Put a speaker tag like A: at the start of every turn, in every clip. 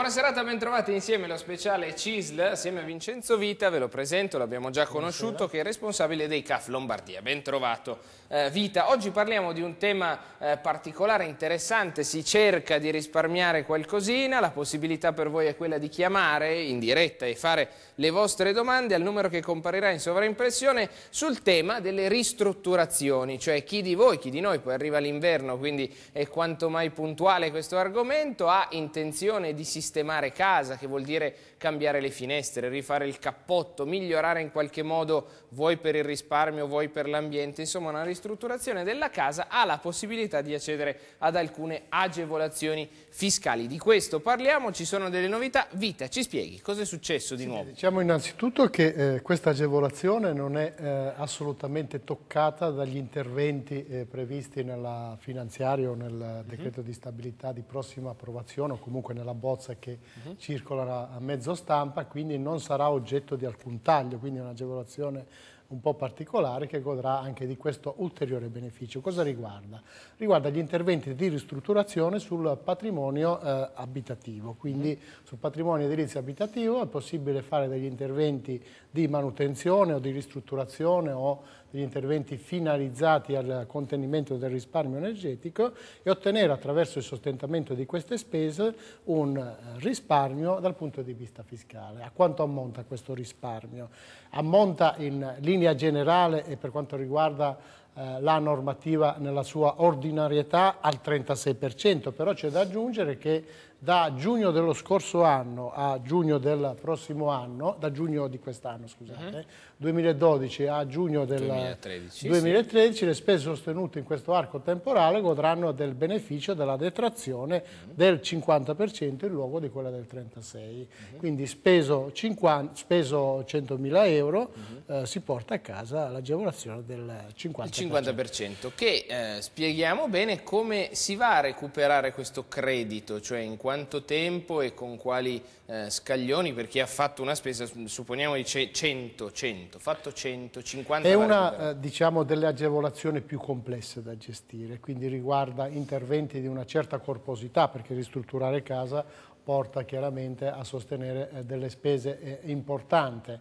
A: Buona serata, ben trovati insieme allo speciale CISL, assieme a Vincenzo Vita, ve lo presento, l'abbiamo già conosciuto, che è responsabile dei CAF Lombardia. Bentrovato eh, Vita. Oggi parliamo di un tema eh, particolare, interessante, si cerca di risparmiare qualcosina, la possibilità per voi è quella di chiamare in diretta e fare le vostre domande al numero che comparirà in sovraimpressione sul tema delle ristrutturazioni, cioè chi di voi, chi di noi, poi arriva l'inverno, quindi è quanto mai puntuale questo argomento, ha intenzione di sistemare sistemare casa, che vuol dire cambiare le finestre, rifare il cappotto, migliorare in qualche modo vuoi per il risparmio, vuoi per l'ambiente, insomma una ristrutturazione della casa ha la possibilità di accedere ad alcune agevolazioni fiscali. Di questo parliamo, ci sono delle novità. Vita, ci spieghi cosa è successo di sì, nuovo?
B: Diciamo innanzitutto che eh, questa agevolazione non è eh, assolutamente toccata dagli interventi eh, previsti nella finanziaria o nel mhm. decreto uh -huh. di stabilità di prossima approvazione o comunque nella bozza che uh mhm. -huh. circolerà a mezzo mezzo stampa, quindi non sarà oggetto di alcun taglio, quindi è un'agevolazione un po' particolare che godrà anche di questo ulteriore beneficio. Cosa riguarda? Riguarda gli interventi di ristrutturazione sul patrimonio eh, abitativo, quindi sul patrimonio edilizio abitativo è possibile fare degli interventi di manutenzione o di ristrutturazione o degli interventi finalizzati al contenimento del risparmio energetico e ottenere attraverso il sostentamento di queste spese un eh, risparmio dal punto di vista fiscale. A quanto ammonta questo risparmio? Ammonta in linea generale e per quanto riguarda eh, la normativa nella sua ordinarietà al 36%, però c'è da aggiungere che da giugno dello scorso anno a giugno del prossimo anno, da giugno di quest'anno scusate, uh mhm. -huh 2012 a giugno del 2013, 2013 sì. le spese sostenute in questo arco temporale godranno del beneficio della detrazione mm. del 50% in luogo di quella del 36%. Mm. Mm-hmm. Quindi speso, speso 100.000 euro mm. eh, si porta a casa l'agevolazione del 50%. Il
A: 50% che eh, spieghiamo bene come si va a recuperare questo credito, cioè in quanto tempo e con quali eh, scaglioni per chi ha fatto una spesa, supponiamo di 100, 100 100, fatto 150. È una
B: eh, diciamo, delle agevolazioni più complesse da gestire, quindi riguarda interventi di una certa corposità, perché ristrutturare casa porta chiaramente a sostenere eh, delle spese eh, importanti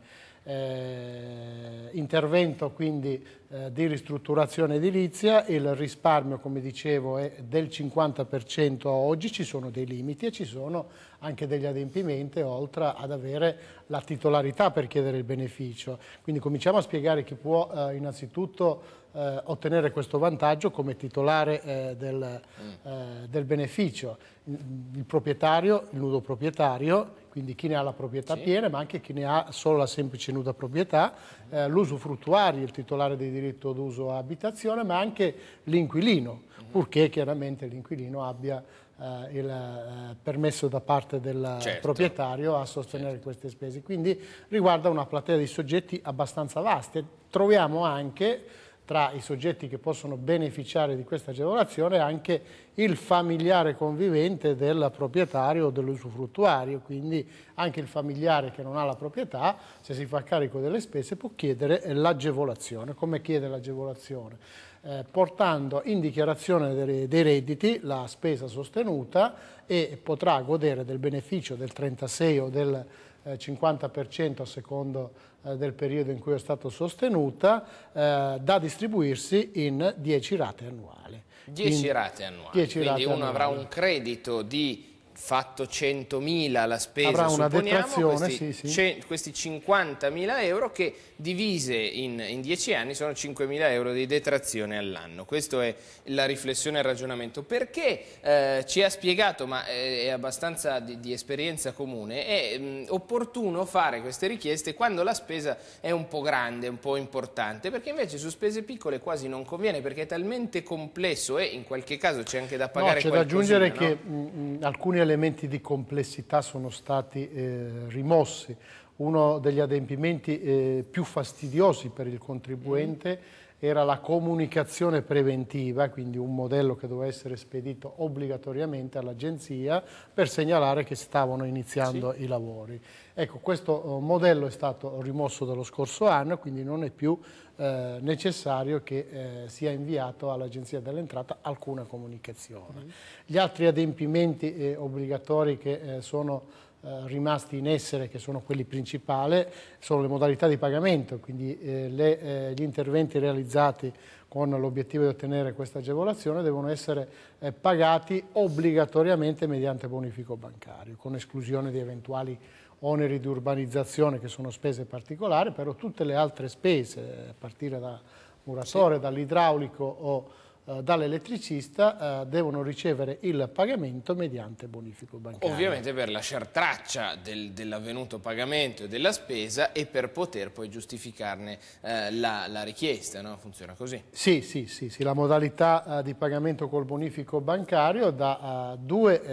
B: eh, intervento quindi eh, di ristrutturazione edilizia, il risparmio come dicevo è del 50% oggi, ci sono dei limiti e ci sono anche degli adempimenti oltre ad avere la titolarità per chiedere il beneficio. Quindi cominciamo a spiegare chi può eh, innanzitutto eh, ottenere questo vantaggio come titolare eh, del, mm. eh, del, beneficio. Il proprietario, il nudo proprietario, quindi chi ne ha la proprietà sì. piena, ma anche chi ne ha solo la semplice nuda proprietà, eh, l'usufruttuario, il titolare di diritto d'uso a abitazione, ma anche l'inquilino, mm-hmm. purché chiaramente l'inquilino abbia Uh, il uh, permesso da parte del certo. proprietario a sostenere certo. queste spese. Quindi riguarda una platea di soggetti abbastanza vasta. Troviamo anche tra i soggetti che possono beneficiare di questa agevolazione anche il familiare convivente del proprietario o dell'usufruttuario, quindi anche il familiare che non ha la proprietà, se si fa carico delle spese, può chiedere l'agevolazione. Come chiede l'agevolazione? Eh, portando in dichiarazione dei, dei redditi la spesa sostenuta e potrà godere del beneficio del 36 o del 50% eh, a secondo eh, del periodo in cui è stata sostenuta, eh, da distribuirsi in 10 rate annuali. 10 rate annuali, quindi rate uno annuali. avrà un
A: credito di fatto 100.000 la spesa, Avrà una detrazione, questi, sì, sì. questi 50.000 euro che divise in, in 10 anni sono 5.000 euro di detrazione all'anno. Questa è la riflessione e il ragionamento. Perché eh, ci ha spiegato, ma è, abbastanza di, di, esperienza comune, è mh, mm, opportuno fare queste richieste quando la spesa è un po' grande, un po' importante, perché invece su spese piccole quasi non conviene, perché è talmente complesso e in qualche caso c'è anche da pagare no, c'è da aggiungere no? che
B: mm, mh, mm, alcuni elementi elementi di complessità sono stati eh, rimossi. Uno degli adempimenti eh, più fastidiosi per il contribuente era la comunicazione preventiva, quindi un modello che doveva essere spedito obbligatoriamente all'agenzia per segnalare che stavano iniziando sì. i lavori. Ecco, questo eh, modello è stato rimosso dallo scorso anno, quindi non è più eh, necessario che eh, sia inviato all'Agenzia dell'Entrata alcuna comunicazione. Mm-hmm. Gli altri adempimenti eh, obbligatori che eh, sono eh, rimasti in essere, che sono quelli principali, sono le modalità di pagamento, quindi eh, le, eh, gli interventi realizzati con l'obiettivo di ottenere questa agevolazione devono essere eh, pagati obbligatoriamente mediante bonifico bancario, con esclusione di eventuali oneri di urbanizzazione che sono spese particolari, però tutte le altre spese, a partire da muratore, sì. dall'idraulico o eh, dall'elettricista eh, devono ricevere il pagamento mediante bonifico bancario. Ovviamente
A: per lasciare traccia del, dell'avvenuto pagamento e della spesa e per poter poi giustificarne eh, la, la, richiesta, no? funziona così?
B: Sì, sì, sì, sì. la modalità eh, di pagamento col bonifico bancario dà eh, due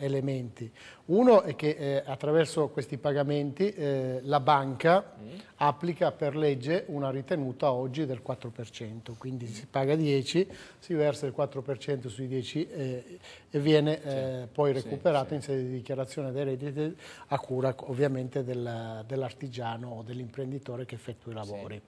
B: eh, elementi. Uno è che eh, attraverso questi pagamenti eh, la banca mm. applica per legge una ritenuta oggi del 4%, quindi mm. si paga 10, si versa il 4% sui 10 eh, e viene eh, poi recuperato sì, in sede di dichiarazione dei redditi a cura ovviamente del, dell'artigiano o dell'imprenditore che effettua i lavori.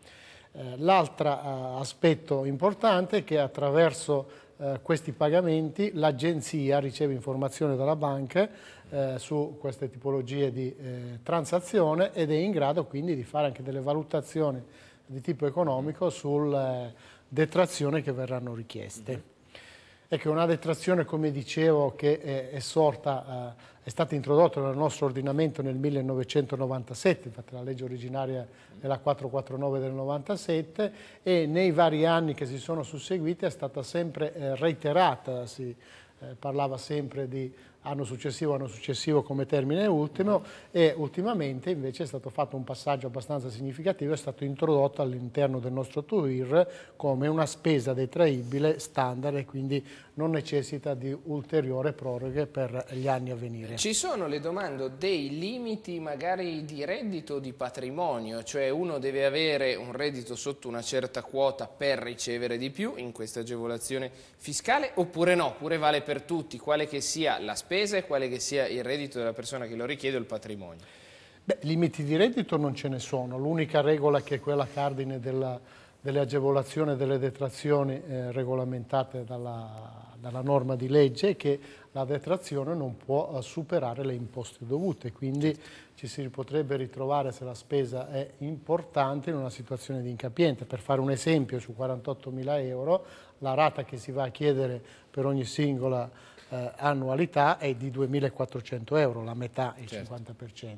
B: Sì. Eh, l'altro eh, aspetto importante è che attraverso eh, questi pagamenti, l'agenzia riceve informazioni dalla banca eh, su queste tipologie di eh, transazione ed è in grado quindi di fare anche delle valutazioni di tipo economico sulle eh, detrazioni che verranno richieste. Ecco, una detrazione, come dicevo, che è, è, sorta, eh, è stata introdotta nel nostro ordinamento nel 1997, infatti la legge originaria è la 449 del 97 e nei vari anni che si sono susseguiti è stata sempre eh, reiterata, si eh, parlava sempre di anno successivo, anno successivo come termine ultimo e ultimamente invece è stato fatto un passaggio abbastanza significativo, è stato introdotto all'interno del nostro TUIR come una spesa detraibile standard e quindi non necessita di ulteriore proroghe per gli anni a venire.
A: Ci sono, le domando, dei limiti magari di reddito o di patrimonio, cioè uno deve avere un reddito sotto una certa quota per ricevere di più in questa agevolazione fiscale oppure no, pure vale per tutti, quale che sia la spesa spesa e quale che sia il reddito della persona che lo richiede o il patrimonio?
B: Beh, limiti di reddito non ce ne sono, l'unica regola che è quella cardine della, delle agevolazioni e delle detrazioni eh, regolamentate dalla, dalla, norma di legge è che la detrazione non può eh, superare le imposte dovute, quindi ci si potrebbe ritrovare se la spesa è importante in una situazione di incapiente. Per fare un esempio, su 48.000 euro la rata che si va a chiedere per ogni singola eh, annualità è di 2.400 euro, la metà, il certo. 50%.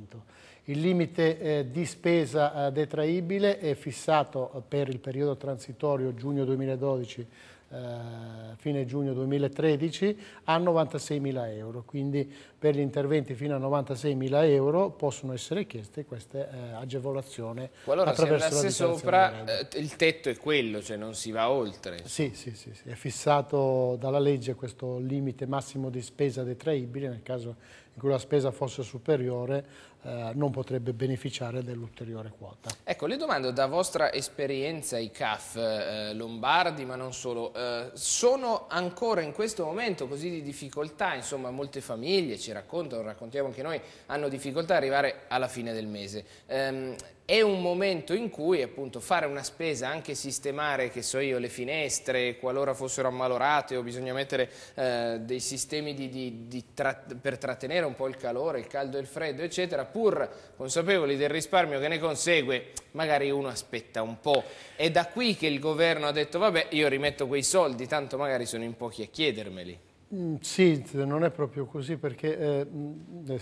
B: Il limite eh, di spesa eh, detraibile è fissato eh, per il periodo transitorio giugno 2012 eh, fine giugno 2013 a 96.000 euro, quindi per gli interventi fino a 96.000 euro possono essere chieste queste eh, agevolazioni allora, attraverso la sopra
A: eh, il tetto è quello, cioè non si va oltre. Sì, sì, sì,
B: sì, è fissato dalla legge questo limite massimo di spesa detraibile nel caso in cui la spesa fosse superiore eh, non potrebbe beneficiare dell'ulteriore quota.
A: Ecco, le domando da vostra esperienza i CAF eh, lombardi, ma non solo, eh, sono ancora in questo momento così di difficoltà, insomma molte famiglie ci raccontano, raccontiamo anche noi, hanno difficoltà ad arrivare alla fine del mese. Ehm, è un momento in cui appunto fare una spesa, anche sistemare, che so io, le finestre, qualora fossero ammalorate o bisogna mettere eh, dei sistemi di, di, di tra per trattenere un po' il calore, il caldo e il freddo, eccetera, pur consapevoli del risparmio che ne consegue, magari uno aspetta un po'. È da qui che il governo ha detto, vabbè, io rimetto quei soldi, tanto magari sono in pochi a chiedermeli.
B: Mm, sì, non è proprio così perché eh, mm, eh,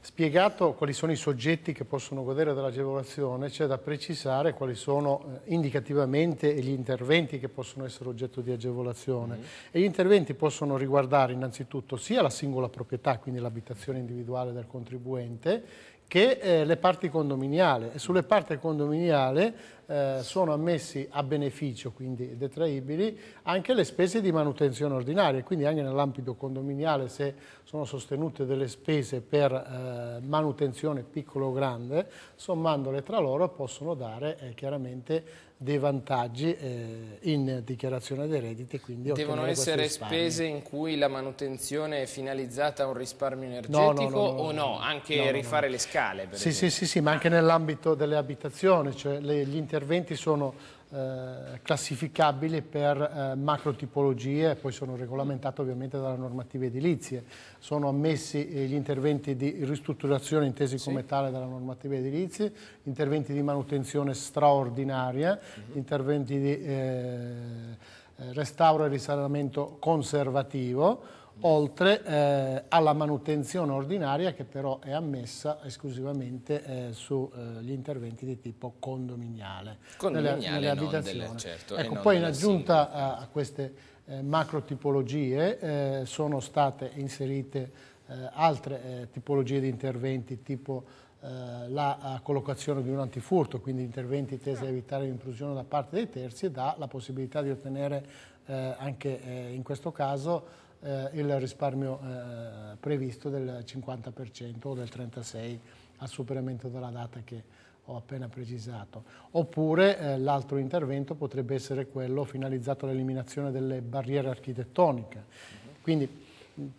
B: spiegato quali sono i soggetti che possono godere dell'agevolazione c'è da precisare quali sono eh, indicativamente gli interventi che possono essere oggetto di agevolazione mm. e gli interventi possono riguardare innanzitutto sia la singola proprietà, quindi l'abitazione individuale del contribuente, che eh, le parti condominiali e sulle parti condominiali eh, sono ammessi a beneficio, quindi detraibili, anche le spese di manutenzione ordinaria, quindi anche nell'ambito condominiale se sono sostenute delle spese per eh, manutenzione piccolo o grande, sommandole tra loro possono dare eh, chiaramente dei vantaggi eh, in dichiarazione dei redditi. Devono essere spese
A: in cui la manutenzione è finalizzata a un risparmio energetico no, no, no, o no? Anche rifare le scale? sì, esempio. sì,
B: sì, ma anche nell'ambito delle abitazioni, cioè le, gli interventi sono eh, classificabili per eh, macro tipologie, poi sono regolamentate ovviamente dalla normativa edilizia. Sono ammessi eh, gli interventi di ristrutturazione intesi come tale dalla normativa edilizia, interventi di manutenzione straordinaria, mm -hmm. interventi di eh, eh, restauro e risanamento conservativo, oltre eh, alla manutenzione ordinaria che però è ammessa esclusivamente eh, sugli eh, interventi di tipo condominiale, condominiale nelle, nelle abitazioni. Delle, certo, ecco, poi in aggiunta a, a, queste eh, macro tipologie eh, sono state inserite eh, altre tipologie di interventi tipo la collocazione di un antifurto, quindi interventi tesi a evitare l'intrusione da parte dei terzi dà la possibilità di ottenere anche in questo caso eh, il risparmio eh, previsto del 50% o del 36% al superamento della data che ho appena precisato. Oppure eh, l'altro intervento potrebbe essere quello finalizzato all'eliminazione delle barriere architettoniche. Quindi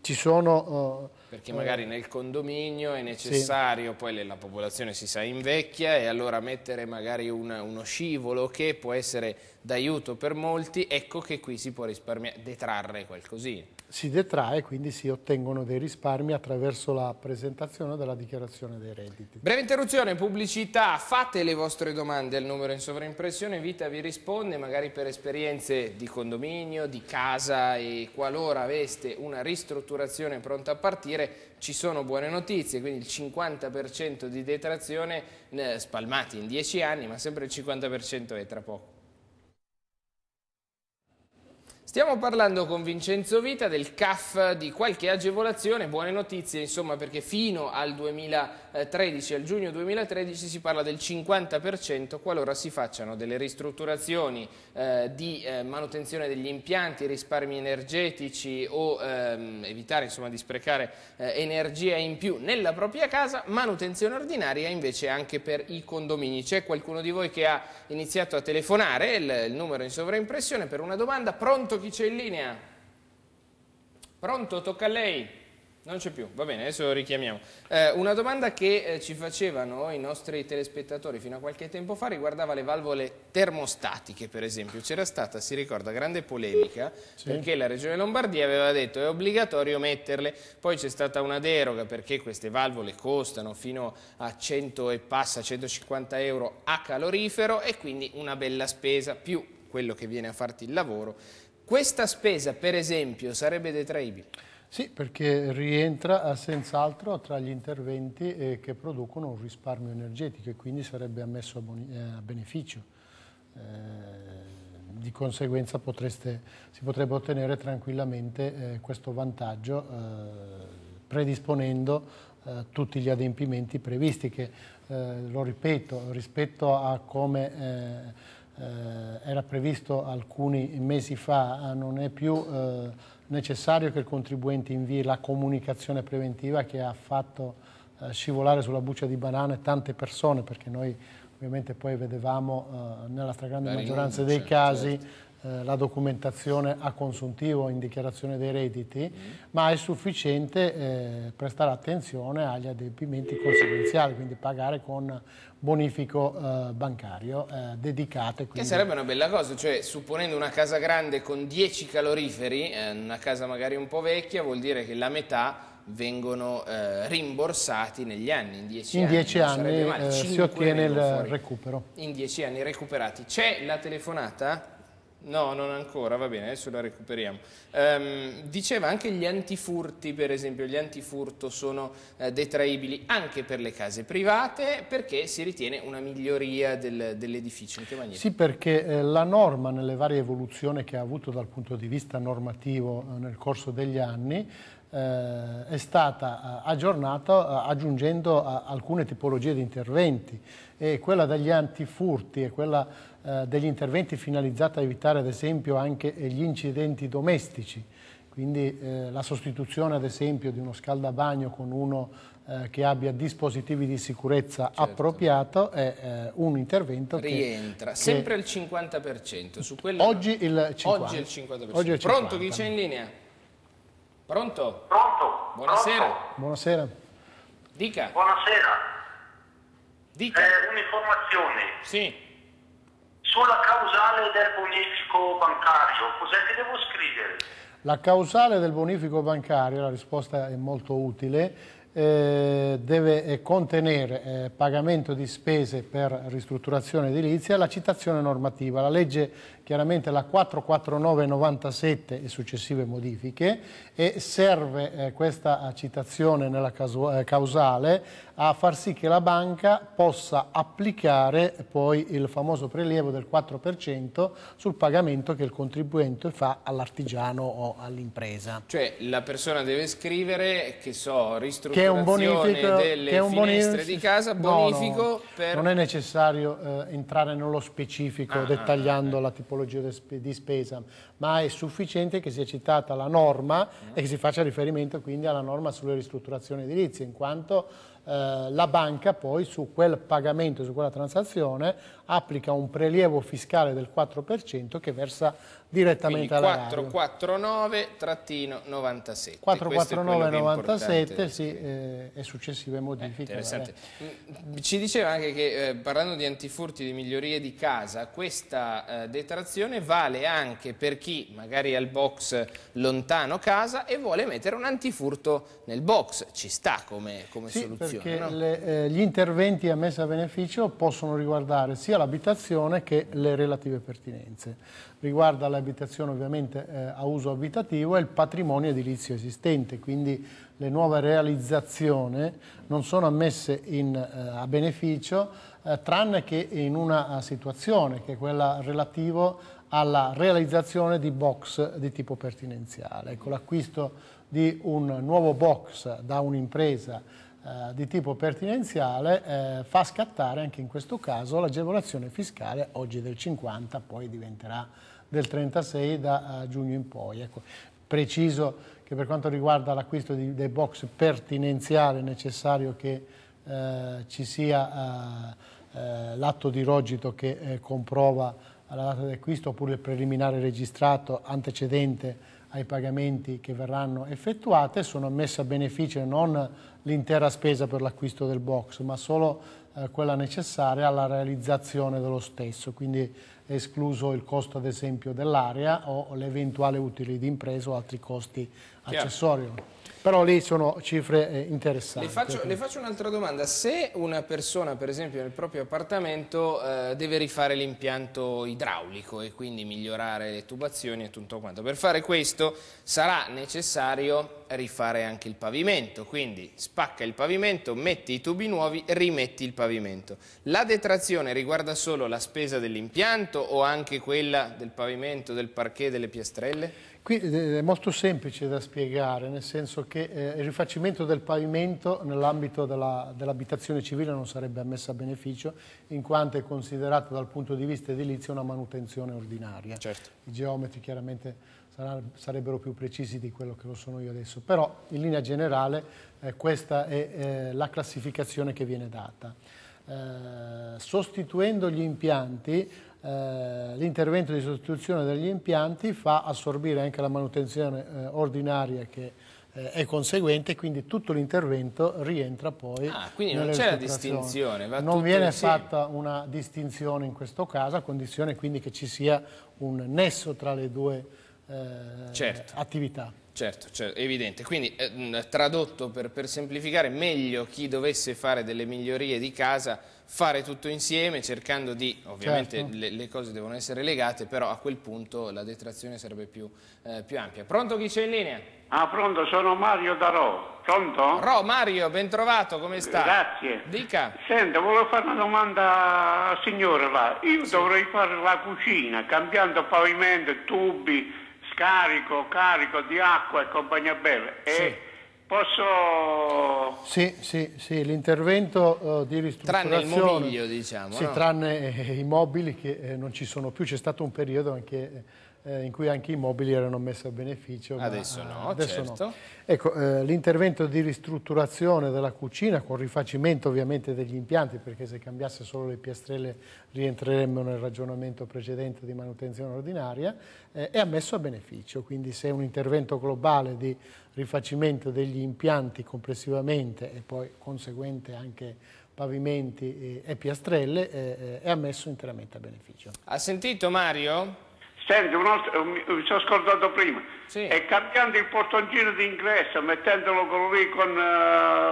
B: ci sono... Eh, Perché magari
A: nel condominio è necessario, sì. poi la popolazione si sa invecchia e allora mettere magari una, uno scivolo che può essere d'aiuto per molti, ecco che qui si può risparmiare, detrarre qualcosina.
B: Si detrae, quindi si ottengono dei risparmi attraverso la presentazione della dichiarazione dei redditi.
A: Breve interruzione, pubblicità, fate le vostre domande al numero in sovraimpressione, Vita vi risponde magari per esperienze di condominio, di casa e qualora aveste una ristorazione ristrutturazione pronta a partire, ci sono buone notizie, quindi il 50% di detrazione eh, spalmati in 10 anni, ma sempre il 50% è tra poco. Stiamo parlando con Vincenzo Vita del CAF di qualche agevolazione, buone notizie insomma perché fino al 2013, al giugno 2013 si parla del 50% qualora si facciano delle ristrutturazioni eh, di eh, manutenzione degli impianti, risparmi energetici o ehm, evitare insomma di sprecare eh, energia in più nella propria casa, manutenzione ordinaria invece anche per i condomini. C'è qualcuno di voi che ha iniziato a telefonare, il, il numero in sovraimpressione per una domanda, pronto chi c'è in linea. Eh. Pronto, tocca a lei. Non c'è più, va bene, adesso lo richiamiamo. Eh, una domanda che eh, ci facevano i nostri telespettatori fino a qualche tempo fa riguardava le valvole termostatiche, per esempio. C'era stata, si ricorda, grande polemica sì. perché la Regione Lombardia aveva detto è obbligatorio metterle, poi c'è stata una deroga perché queste valvole costano fino a 100 e passa, 150 euro a calorifero e quindi una bella spesa più quello che viene a farti il lavoro questa spesa, per esempio, sarebbe detraibile?
B: Sì, perché rientra senz'altro tra gli interventi eh, che producono un risparmio energetico e quindi sarebbe ammesso a, eh, a beneficio. Eh, di conseguenza potreste, si potrebbe ottenere tranquillamente eh, questo vantaggio eh, predisponendo eh, tutti gli adempimenti previsti che, lo ripeto, rispetto a come eh, era previsto alcuni mesi fa, eh, non è più eh, necessario che il contribuente invii la comunicazione preventiva che ha fatto scivolare sulla buccia di banane tante persone, perché noi ovviamente poi vedevamo nella stragrande maggioranza dei casi certo eh, la documentazione a consuntivo in dichiarazione dei redditi, mm. ma è sufficiente eh, prestare attenzione agli adempimenti conseguenziali, quindi pagare con bonifico eh, bancario eh, dedicato. Quindi... Che sarebbe
A: una bella cosa, cioè supponendo una casa grande con 10 caloriferi, eh, una casa magari un po' vecchia, vuol dire che la metà vengono eh, rimborsati negli anni, in dieci in anni, dieci anni eh, si ottiene il fuori. recupero. In dieci anni recuperati. C'è la telefonata? No, non ancora, va bene, adesso la recuperiamo. Ehm, diceva anche gli antifurti, per esempio, gli antifurto sono eh, detraibili anche per le case private perché si ritiene una miglioria del, dell'edificio. Sì,
B: perché eh, la norma nelle varie evoluzioni che ha avuto dal punto di vista normativo eh, nel corso degli anni eh, è stata eh, aggiornata eh, aggiungendo alcune tipologie di interventi e quella degli antifurti e quella eh, degli interventi finalizzati a evitare ad esempio anche gli incidenti domestici, quindi eh, la sostituzione ad esempio di uno scaldabagno con uno eh, che abbia dispositivi di sicurezza certo. appropriato è eh, un intervento Rientra, che... sempre
A: al 50%. Su quello... Oggi il 50%. Oggi il 50%. Oggi il 50%. Pronto, chi c'è in linea? Pronto? Pronto. Buonasera. Pronto. Buonasera. Dica. Buonasera. Dica. Eh, un'informazione. Sì sulla causale del bonifico bancario, cos'è che devo scrivere?
B: La causale del bonifico bancario, la risposta è molto utile, eh, deve eh, contenere eh, pagamento di spese per ristrutturazione edilizia la citazione normativa. La legge chiaramente la 44997 e successive modifiche e serve eh, questa citazione nella caso, eh, causale a far sì che la banca possa applicare poi il famoso prelievo del 4% sul pagamento che il contribuente fa all'artigiano o all'impresa.
A: Cioè la persona deve scrivere, che so, ristrutturazione che è un bonifico, delle che è un finestre bonifico, di casa, bonifico no, no, per... Non
B: è necessario eh, entrare nello specifico ah, ah dettagliando ah, la tipologia tipologia di spesa, ma è sufficiente che sia citata la norma e che si faccia riferimento quindi alla norma sulle ristrutturazioni edilizie, in quanto eh, la banca poi su quel pagamento, su quella transazione applica un prelievo fiscale del 4% che versa direttamente alla all'erario.
A: 449-97. 449-97
B: sì, eh, e successive modifiche. Eh,
A: Ci diceva anche che eh, parlando di antifurti di migliorie di casa, questa eh, detrazione vale anche per chi magari ha il box lontano casa e vuole mettere un antifurto nel box. Ci sta come, come sì, soluzione. Perché no?
B: le, eh, gli interventi a messa a beneficio possono riguardare sia l'abitazione che le relative pertinenze. Riguarda l'abitazione ovviamente eh, a uso abitativo e il patrimonio edilizio esistente, quindi le nuove realizzazioni non sono ammesse in, eh, a beneficio eh, tranne che in una eh, situazione che è quella relativa alla realizzazione di box di tipo pertinenziale. Ecco, l'acquisto di un nuovo box da un'impresa eh, di tipo pertinenziale eh, fa scattare anche in questo caso l'agevolazione fiscale oggi del 50, poi diventerà del 36 da eh, giugno in poi. Ecco, preciso che per quanto riguarda l'acquisto dei box pertinenziali è necessario che eh, ci sia eh, eh, l'atto di rogito che eh, comprova la data di acquisto oppure il preliminare registrato antecedente ai pagamenti che verranno effettuate, sono messe a beneficio non l'intera spesa per l'acquisto del box, ma solo eh, quella necessaria alla realizzazione dello stesso, quindi escluso il costo ad esempio dell'area o l'eventuale utile di impresa o altri costi Chiaro. accessori. Però lì sono cifre eh, interessanti. Le faccio, faccio
A: un'altra domanda. Se una persona, per esempio, nel proprio appartamento eh, deve rifare l'impianto idraulico e quindi migliorare le tubazioni e tutto quanto, per fare questo sarà necessario rifare anche il pavimento. Quindi spacca il pavimento, metti i tubi nuovi, rimetti il pavimento. La detrazione riguarda solo la spesa dell'impianto o anche quella del pavimento, del parquet, delle piastrelle?
B: Qui eh, è molto semplice da spiegare, nel senso che eh, il rifacimento del pavimento nell'ambito dell'abitazione dell civile non sarebbe ammesso a beneficio, in quanto è considerato dal punto di vista edilizio una manutenzione ordinaria. Certo. I geometri chiaramente sarebbero più precisi di quello che lo sono io adesso, però in linea generale eh, questa è eh, la classificazione che viene data. Eh, sostituendo gli impianti eh, l'intervento di sostituzione degli impianti fa assorbire anche la manutenzione eh, ordinaria che eh, è conseguente, quindi tutto l'intervento rientra poi. Ah, quindi non c'è la distinzione. va non viene insieme. fatta una distinzione in questo caso, a condizione quindi che ci sia un nesso tra le due eh, certo. attività.
A: Certo, certo, evidente. Quindi eh, tradotto per, per, semplificare, meglio chi dovesse fare delle migliorie di casa, fare tutto insieme cercando di, ovviamente certo. le, le, cose devono essere legate, però a quel punto la detrazione sarebbe più, eh, più ampia. Pronto chi c'è in linea?
B: Ah, pronto, sono Mario da Ro. Pronto? Ro,
A: Mario, ben trovato, come sta? Grazie.
B: Dica. Senta, volevo fare una domanda al signore là. Io sì. dovrei fare la cucina, cambiando pavimento, tubi, scarico, carico di acqua e compagnia bella. Sì. Posso... Sì, sì, sì l'intervento uh, di ristrutturazione... Tranne il mobilio, diciamo. Sì, no? tranne eh, i mobili che eh, non ci sono più. C'è stato un periodo anche... Eh, eh, in cui anche i mobili erano messi a beneficio. Adesso ma, no, adesso certo. no. Ecco, eh, l'intervento di ristrutturazione della cucina con rifacimento ovviamente degli impianti perché se cambiasse solo le piastrelle rientreremmo nel ragionamento precedente di manutenzione ordinaria eh, è ammesso a beneficio, quindi se un intervento globale di rifacimento degli impianti complessivamente e poi conseguente anche pavimenti e piastrelle eh, eh, è ammesso interamente a beneficio.
A: Ha sentito Mario? Senti, altro, mi sono scordato
B: prima, sì. e cambiando il portoncino d'ingresso, mettendolo con lì con uh,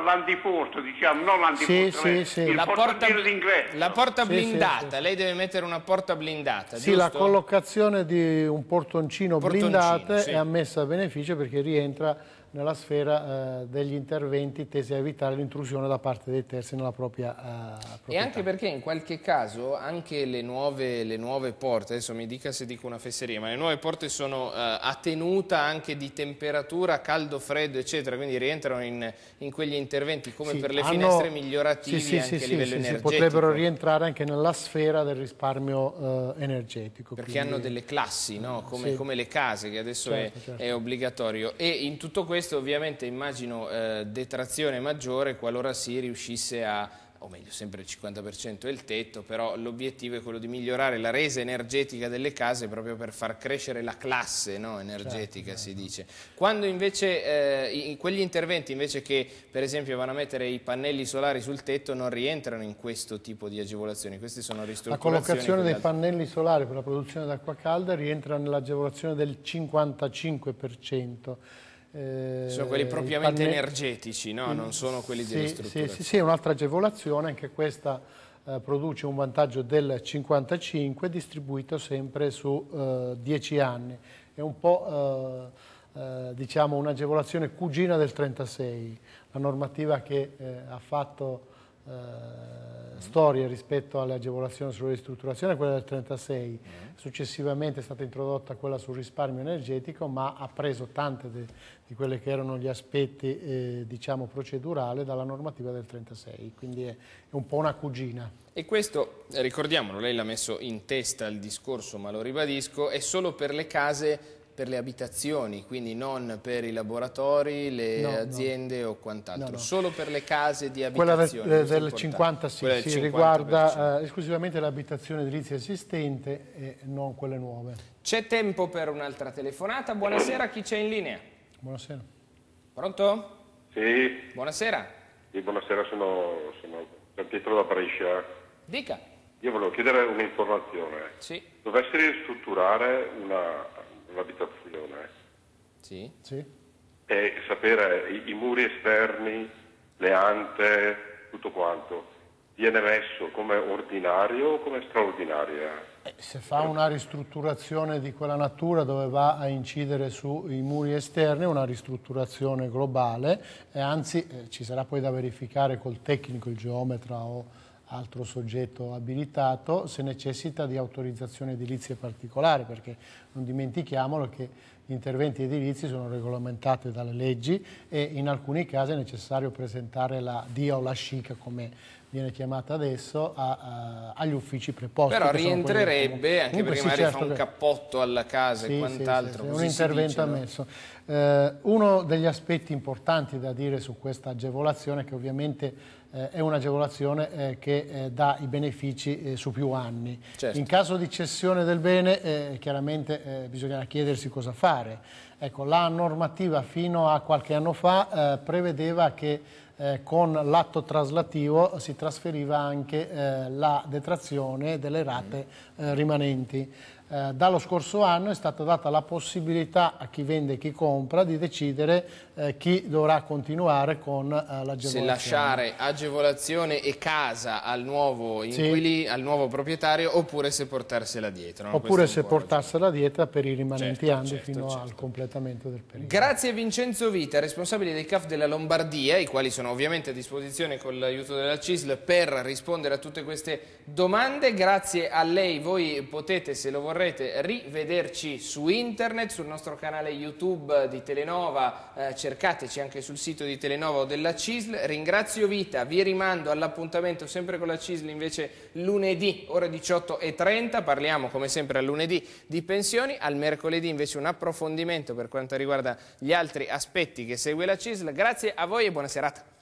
B: l'antiporto, diciamo, non l'antiporto, sì, sì, eh, il la portoncino porta, d'ingresso. La porta blindata,
A: lei deve mettere una porta blindata, Sì, giusto? la
B: collocazione di un portoncino, portoncino blindato è ammessa a beneficio perché rientra nella sfera eh, degli interventi tesi a evitare l'intrusione da parte dei terzi nella propria eh, proprietà.
A: E anche perché in qualche caso anche le nuove, le nuove, porte, adesso mi dica se dico una fesseria, ma le nuove porte sono eh, a tenuta anche di temperatura, caldo, freddo, eccetera, quindi rientrano in, in quegli interventi come sì, per le hanno, finestre migliorativi sì, sì, anche a livello energetico. potrebbero
B: rientrare anche nella sfera del risparmio eh, energetico. Perché quindi... hanno delle classi, no? come, come,
A: le case, che adesso certo, è, certo. è obbligatorio. E in tutto questo questo ovviamente immagino eh, detrazione maggiore qualora si riuscisse a o meglio sempre il 50% è il tetto, però l'obiettivo è quello di migliorare la resa energetica delle case proprio per far crescere la classe no? energetica certo, si certo. dice. Quando invece eh, in quegli interventi invece che per esempio vanno a mettere i pannelli solari sul tetto non rientrano in questo tipo di agevolazioni, queste sono ristrutturazioni. La collocazione dei
B: pannelli solari per la produzione d'acqua calda rientra nell'agevolazione del 55%. Eh, sono quelli propriamente energetici, no? non sono quelli sì, delle strutture. Sì, sì, sì, un'altra agevolazione, anche questa eh, produce un vantaggio del 55 distribuito sempre su eh, 10 anni. È un po' eh, eh, diciamo un'agevolazione cugina del 36, la normativa che eh, ha fatto storie rispetto alle agevolazioni sulla ristrutturazione, quella del 36, mm. successivamente è stata introdotta quella sul risparmio energetico, ma ha preso tante de, di quelli che erano gli aspetti eh, diciamo procedurali dalla normativa del 36, quindi è, è un po' una cugina.
A: E questo, ricordiamolo, lei l'ha messo in testa il discorso, ma lo ribadisco, è solo per le case per le abitazioni, quindi non per i laboratori, le no, aziende no. o quant'altro, no, solo per le case di abitazione. Quella del, del 50 sì, si 50 riguarda
B: eh, esclusivamente l'abitazione edilizia esistente e non quelle nuove.
A: C'è tempo per un'altra telefonata, buonasera, chi c'è in linea? Buonasera. Pronto? Sì. Buonasera.
B: Sì, buonasera, sono, sono Gian Pietro da Brescia. Dica. Io volevo chiedere un'informazione. Sì. Dovessi ristrutturare una un'abitazione
A: sì. Sì.
B: e sapere i, i, muri esterni, le ante, tutto quanto, viene messo come ordinario o come straordinario? Eh, se fa una ristrutturazione di quella natura dove va a incidere sui muri esterni, una ristrutturazione globale, e anzi eh, ci sarà poi da verificare col tecnico, il geometra o altro soggetto abilitato, se necessita di autorizzazione edilizia particolare, perché non dimentichiamolo che gli interventi edilizi sono regolamentati dalle leggi e in alcuni casi è necessario presentare la DIA o la SICA come viene chiamata adesso, a, a, agli uffici preposti. Però rientrerebbe, anche Comunque, perché sì, magari certo fa un
A: cappotto alla casa sì, e quant'altro. Sì, sì, un intervento dice, ammesso.
B: No? Eh, uno degli aspetti importanti da dire su questa agevolazione è che ovviamente eh, è un'agevolazione eh, che eh, dà i benefici su più anni. Certo. In caso di cessione del bene chiaramente bisognerà chiedersi cosa fare. Ecco, la normativa fino a qualche anno fa prevedeva che eh, con l'atto traslativo si trasferiva anche eh, la detrazione delle rate eh, rimanenti. dallo scorso anno è stata data la possibilità a chi vende e chi compra di decidere eh, chi dovrà continuare con eh, l'agevolazione. Se lasciare
A: agevolazione e casa al nuovo, inquilì, sì. al nuovo proprietario oppure se portarsela dietro. Oppure se
B: portarsela dietro per i rimanenti certo, anni certo, fino certo. al completamento del periodo.
A: Grazie Vincenzo Vita, responsabile dei CAF della Lombardia, i quali sono ovviamente a disposizione con l'aiuto della CISL per rispondere a tutte queste domande. Grazie a lei, voi potete se lo vorrete rivederci su internet, sul nostro canale YouTube di Telenova, eh, cercateci anche sul sito di Telenova o della CISL. Ringrazio Vita, vi rimando all'appuntamento sempre con la CISL invece lunedì, ore 18.30, parliamo come sempre al lunedì di pensioni, al mercoledì invece un approfondimento per quanto riguarda gli altri aspetti che segue la CISL. Grazie a voi e buona serata.